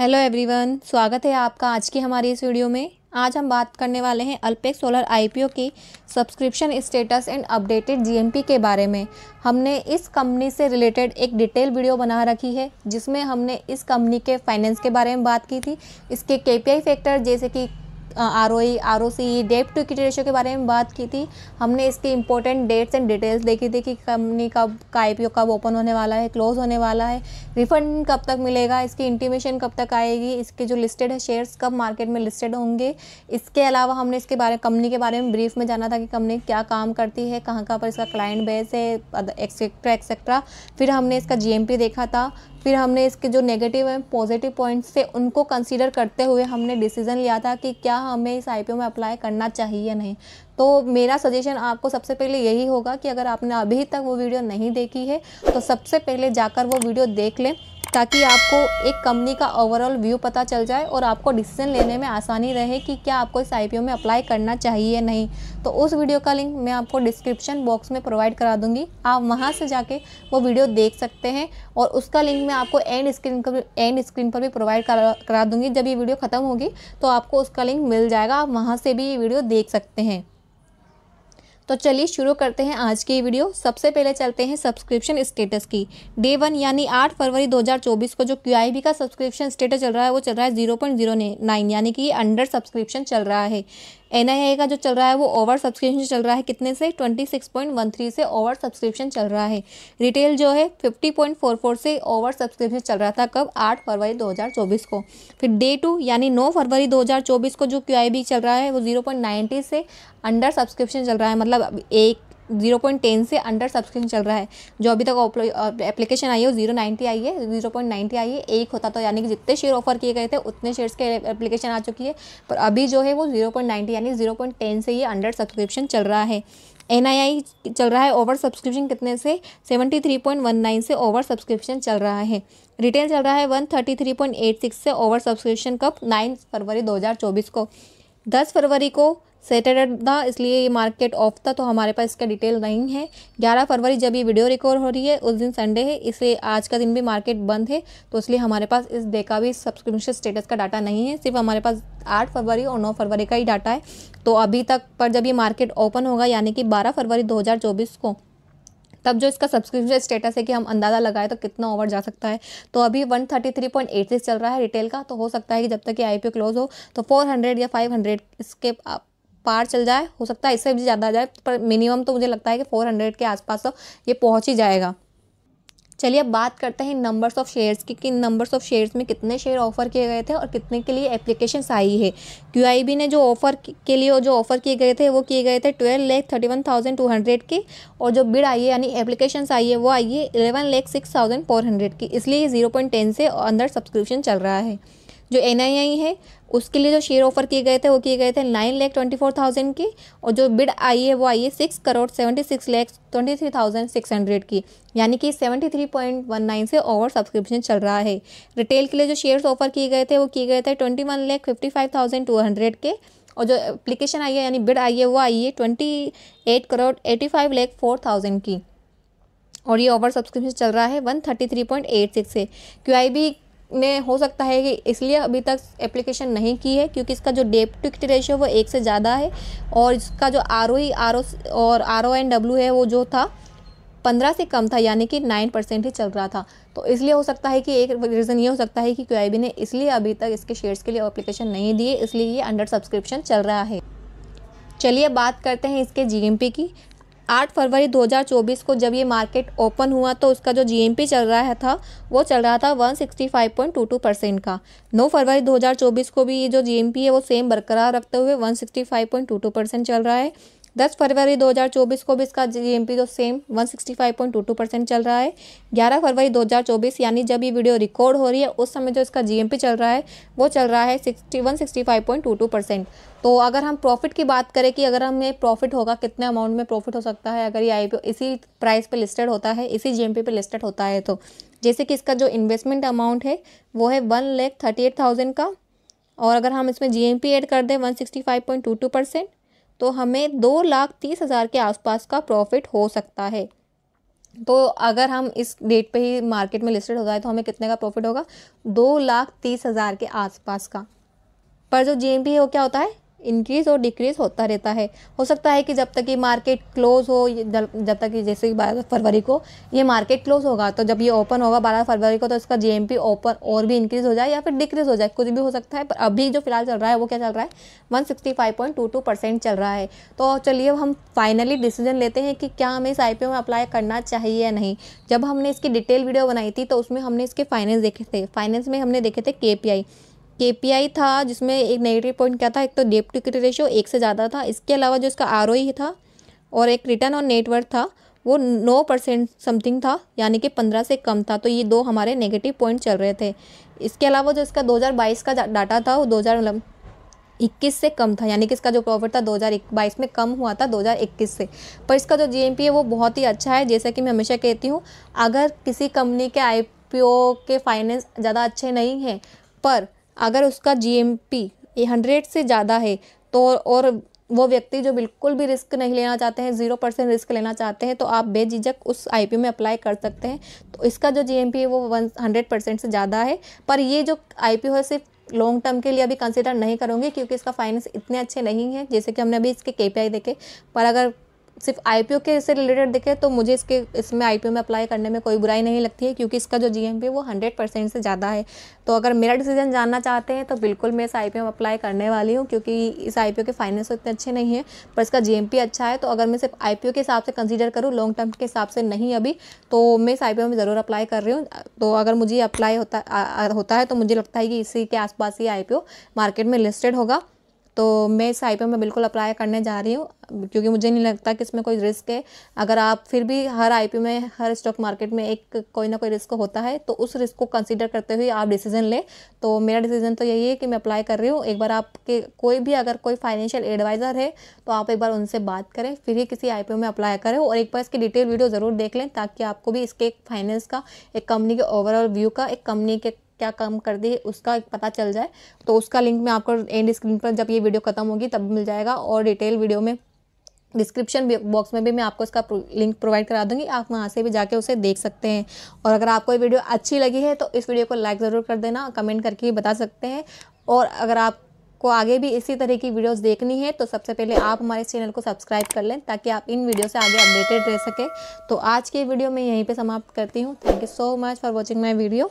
hello everyone स्वागत है आपका आज की हमारी इस वीडियो में आज हम बात करने वाले हैं अल्पेक सोलर आईपीओ की subscription status and updated GMP के बारे में हमने इस कंपनी से रिलेटेड एक डिटेल वीडियो बना रखी है जिसमें हमने इस कंपनी के फाइनेंस के बारे में बात की थी इसके केपीआई फैक्टर जैसे कि R O R O C debt to equity ratio के बारे में बात की थी हमने इसके इंपॉर्टेंट डेट्स एंड डिटेल्स देखी थी कि कंपनी कब का आई कब ओपन होने वाला है क्लोज होने वाला है रिफंड कब तक मिलेगा इसकी इंटीमेशन कब तक आएगी इसके जो लिस्टेड है शेयर्स कब मार्केट में लिस्टेड होंगे इसके अलावा हमने इसके बारे कंपनी के बारे में ब्रीफ में जाना था कि कंपनी क्या काम करती है कहाँ कहाँ पर इसका क्लाइंट बेस है एक्सेट्रा एक्सेट्रा फिर हमने इसका जी देखा था फिर हमने इसके जो नेगेटिव एंड पॉजिटिव पॉइंट्स थे उनको कंसीडर करते हुए हमने डिसीज़न लिया था कि क्या हमें इस आई में अप्लाई करना चाहिए या नहीं तो मेरा सजेशन आपको सबसे पहले यही होगा कि अगर आपने अभी तक वो वीडियो नहीं देखी है तो सबसे पहले जाकर वो वीडियो देख लें ताकि आपको एक कंपनी का ओवरऑल व्यू पता चल जाए और आपको डिसीजन लेने में आसानी रहे कि क्या आपको इस आई में अप्लाई करना चाहिए नहीं तो उस वीडियो का लिंक मैं आपको डिस्क्रिप्शन बॉक्स में प्रोवाइड करा दूँगी आप वहाँ से जाके वो वीडियो देख सकते हैं और उसका लिंक मैं आपको एंड स्क्रीन पर एंड स्क्रीन पर भी प्रोवाइड करा करा दूँगी जब ये वीडियो ख़त्म होगी तो आपको उसका लिंक मिल जाएगा आप वहाँ से भी ये वीडियो देख सकते हैं तो चलिए शुरू करते हैं आज की वीडियो सबसे पहले चलते हैं सब्सक्रिप्शन स्टेटस की डे वन यानी आठ फरवरी 2024 को जो क्यू का सब्सक्रिप्शन स्टेटस चल रहा है वो चल रहा है जीरो पॉइंट जीरो नाइन यानी कि अंडर सब्सक्रिप्शन चल रहा है एन का जो चल रहा है वो ओवर सब्सक्रिप्शन चल रहा है कितने से 26.13 से ओवर सब्सक्रिप्शन चल रहा है रिटेल जो है 50.44 से ओवर सब्सक्रिप्शन चल रहा था कब 8 फरवरी 2024 को फिर डे टू यानी 9 फरवरी 2024 को जो क्यू चल रहा है वो 0.90 से अंडर सब्सक्रिप्शन चल रहा है मतलब एक जीरो पॉइंट टेन से अंडर सब्सक्रिप्शन चल रहा है जो अभी तक एप्लीकेशन आई है वो जीरो नाइन्टी आई है जीरो पॉइंट नाइन्टी आई है एक होता तो यानी कि जितने शेयर ऑफर किए गए थे उतने शेयर्स के एप्लीकेशन आ चुकी है पर अभी जो है वो जीरो पॉइंट नाइन्टी यानी जीरो पॉइंट टेन से ये अंडर सब्सक्रिप्शन चल रहा है एन चल रहा है ओवर सब्सक्रिप्शन कितने से seventy three point one nine से ओवर सब्सक्रिप्शन चल रहा है रिटेल चल रहा है one thirty three point eight six से ओवर सब्सक्रिप्शन कब नाइन फरवरी दो हज़ार चौबीस को दस फरवरी को सैटरडे था इसलिए ये मार्केट ऑफ था तो हमारे पास इसका डिटेल नहीं है 11 फरवरी जब ये वीडियो रिकॉर्ड हो रही है उस दिन संडे है इसलिए आज का दिन भी मार्केट बंद है तो इसलिए हमारे पास इस डे का भी सब्सक्रिप्शन स्टेटस का डाटा नहीं है सिर्फ हमारे पास आठ फरवरी और नौ फरवरी का ही डाटा है तो अभी तक पर जब ये मार्केट ओपन होगा यानी कि बारह फरवरी दो को तब जो इसका सब्सक्रिप्शन स्टेटस है कि हम अंदाज़ा लगाए तो कितना ओवर जा सकता है तो अभी 133.86 चल रहा है रिटेल का तो हो सकता है कि जब तक ये आईपीओ क्लोज हो तो 400 या 500 इसके आप पार चल जाए हो सकता है इससे भी ज़्यादा आ जाए पर मिनिमम तो मुझे लगता है कि फोर हंड्रेड के आसपास तो ये पहुँच ही जाएगा चलिए अब बात करते हैं नंबर्स ऑफ़ शेयर्स की कि नंबर्स ऑफ़ शेयर्स में कितने शेयर ऑफ़र किए गए थे और कितने के लिए एप्लीकेशंस आई है क्यू ने जो ऑफ़र के लिए जो ऑफ़र किए गए थे वो किए गए थे twelve lakh thirty one thousand two hundred की और जो बिड आई है यानी एप्लीकेशन आई है वो आई है इलेवन लेख सिक्स थाउजेंड फोर हंड्रेड की इसलिए ज़ीरो पॉइंट टेन से अंदर सब्सक्रिप्शन चल रहा है जो एन है उसके लिए जो शेयर ऑफर किए गए थे वो किए गए थे nine lakh twenty four thousand की और जो बिड आई है वो आई है six crore seventy six lakh twenty three thousand six hundred की यानी कि seventy three point one nine से ओवर सब्सक्रिप्शन चल रहा है रिटेल के लिए जो शेयर्स ऑफर किए गए थे वो किए गए थे twenty one lakh fifty five thousand two hundred के और जो एप्लीकेशन आई है यानी बिड आई है वो आई है twenty eight crore eighty five lakh four thousand की और ये ओवर सब्सक्रिप्शन चल रहा है one thirty three point eight six से क्यू आई बी ने हो सकता है कि इसलिए अभी तक एप्लीकेशन नहीं की है क्योंकि इसका जो डेप टू इक्विटी रेशियो वो एक से ज़्यादा है और इसका जो आर ओ आर और आर ओ एन डब्ल्यू है वो जो था पंद्रह से कम था यानी कि नाइन परसेंट ही चल रहा था तो इसलिए हो सकता है कि एक रीज़न ये हो सकता है कि क्यू आई बी ने इसलिए अभी तक इसके शेयर्स के लिए एप्लीकेशन नहीं दिए इसलिए ये अंडर सब्सक्रिप्शन चल रहा है चलिए बात करते हैं इसके पी की 8 फरवरी 2024 को जब ये मार्केट ओपन हुआ तो उसका जो जीएमपी चल रहा है था वो चल रहा था 165.22 परसेंट का 9 फरवरी 2024 को भी ये जो जीएमपी है वो सेम बरकरार रखते हुए 165.22 परसेंट चल रहा है दस फरवरी 2024 को भी इसका जीएमपी तो सेम 165.22 परसेंट चल रहा है 11 फरवरी 2024 यानी जब ये वीडियो रिकॉर्ड हो रही है उस समय जो इसका जीएमपी चल रहा है वो चल रहा है 60 परसेंट तो अगर हम प्रॉफिट की बात करें कि अगर हमें प्रॉफिट होगा कितने अमाउंट में प्रॉफिट हो सकता है अगर ये आई इसी प्राइस पर लिस्टेड होता है इसी जी पे लिस्टेड होता है तो जैसे कि इसका जो इन्वेस्टमेंट अमाउंट है वो है वन लेख थर्टी एट थाउजेंड का और अगर हम इसमें जी एम पी एड कर दें one sixty five point two two percent तो हमें दो लाख तीस हज़ार के आसपास का प्रॉफिट हो सकता है तो अगर हम इस डेट पे ही मार्केट में लिस्टेड हो जाए तो हमें कितने का प्रॉफिट होगा दो लाख तीस हज़ार के आसपास का पर जो जी है वो क्या होता है इंक्रीज और डिक्रीज होता रहता है हो सकता है कि जब तक ये मार्केट क्लोज हो जब तक जैसे कि बारह फरवरी को ये मार्केट क्लोज होगा तो जब ये ओपन होगा बारह फरवरी को तो इसका जे ओपन और भी इंक्रीज हो जाए या फिर डिक्रीज हो जाए कुछ भी हो सकता है पर अभी जो फिलहाल चल रहा है वो क्या चल रहा है वन परसेंट चल रहा है तो चलिए अब हम फाइनली डिसीजन लेते हैं कि क्या हमें इस आई में अप्लाई करना चाहिए या नहीं जब हमने इसकी डिटेल वीडियो बनाई थी तो उसमें हमने इसके फाइनेंस देखे थे फाइनेंस में हमने देखे थे के के था जिसमें एक नेगेटिव पॉइंट क्या था एक तो डेप टू इक्विटी रेशियो एक से ज़्यादा था इसके अलावा जो इसका आर e था और एक रिटर्न ऑन नेटवर्क था वो नौ परसेंट समथिंग था यानी कि पंद्रह से कम था तो ये दो हमारे नेगेटिव पॉइंट चल रहे थे इसके अलावा जो इसका 2022 का डाटा था वो 2000 मतलब इक्कीस से कम था यानी कि इसका जो प्रॉफिट था 2022 में कम हुआ था 2021 से पर इसका जो पी है वो बहुत ही अच्छा है जैसा कि मैं हमेशा कहती हूँ अगर किसी कंपनी के आई के फाइनेंस ज़्यादा अच्छे नहीं हैं पर अगर उसका जी एम पी हंड्रेड से ज़्यादा है तो और वो व्यक्ति जो बिल्कुल भी रिस्क नहीं लेना चाहते हैं ज़ीरो परसेंट रिस्क लेना चाहते हैं तो आप बेझिझक उस आई में अप्लाई कर सकते हैं तो इसका जो जी है वो वन हंड्रेड परसेंट से ज़्यादा है पर ये जो आई है सिर्फ लॉन्ग टर्म के लिए अभी कंसिडर नहीं करूँगी क्योंकि इसका फाइनेंस इतने अच्छे नहीं है जैसे कि हमने अभी इसके के देखे पर अगर सिर्फ आई के से रिलेटेड देखें तो मुझे इसके इसमें आई में अप्लाई करने में कोई बुराई नहीं लगती है क्योंकि इसका जो जी है वो हंड्रेड परसेंट से ज़्यादा है तो अगर मेरा डिसीजन जानना चाहते हैं तो बिल्कुल मैं इस आई में अप्लाई करने वाली हूँ क्योंकि इस आई के फाइनेंस तो इतने अच्छे नहीं है पर इसका जी अच्छा है तो अगर मैं सिर्फ आई के हिसाब से कंसिडर करूँ लॉन्ग टर्म के हिसाब से नहीं अभी तो मैं इस आई में ज़रूर अप्लाई कर रही हूँ तो अगर मुझे अप्लाई होता होता है तो मुझे लगता है कि इसी के आसपास ही आई मार्केट में लिस्टेड होगा तो मैं इस आई में बिल्कुल अप्लाई करने जा रही हूँ क्योंकि मुझे नहीं लगता कि इसमें कोई रिस्क है अगर आप फिर भी हर आई में हर स्टॉक मार्केट में एक कोई ना कोई रिस्क होता है तो उस रिस्क को कंसिडर करते हुए आप डिसीज़न लें तो मेरा डिसीज़न तो यही है कि मैं अप्लाई कर रही हूँ एक बार आपके कोई भी अगर कोई फाइनेंशियल एडवाइज़र है तो आप एक बार उनसे बात करें फिर ही किसी आई में अप्लाई करें और एक बार इसकी डिटेल वीडियो ज़रूर देख लें ताकि आपको भी इसके एक फाइनेंस का एक कंपनी के ओवरऑल व्यू का एक कंपनी के क्या कम कर दी है उसका पता चल जाए तो उसका लिंक मैं आपको एंड स्क्रीन पर जब ये वीडियो ख़त्म होगी तब मिल जाएगा और डिटेल वीडियो में डिस्क्रिप्शन बॉक्स में भी मैं आपको इसका लिंक प्रोवाइड करा दूंगी आप वहाँ से भी जाके उसे देख सकते हैं और अगर आपको ये वीडियो अच्छी लगी है तो इस वीडियो को लाइक ज़रूर कर देना कमेंट करके भी बता सकते हैं और अगर आपको आगे भी इसी तरह की वीडियोस देखनी है तो सबसे पहले आप हमारे चैनल को सब्सक्राइब कर लें ताकि आप इन वीडियो से आगे अपडेटेड रह सकें तो आज की वीडियो मैं यहीं पर समाप्त करती हूँ thank you so much for watching my video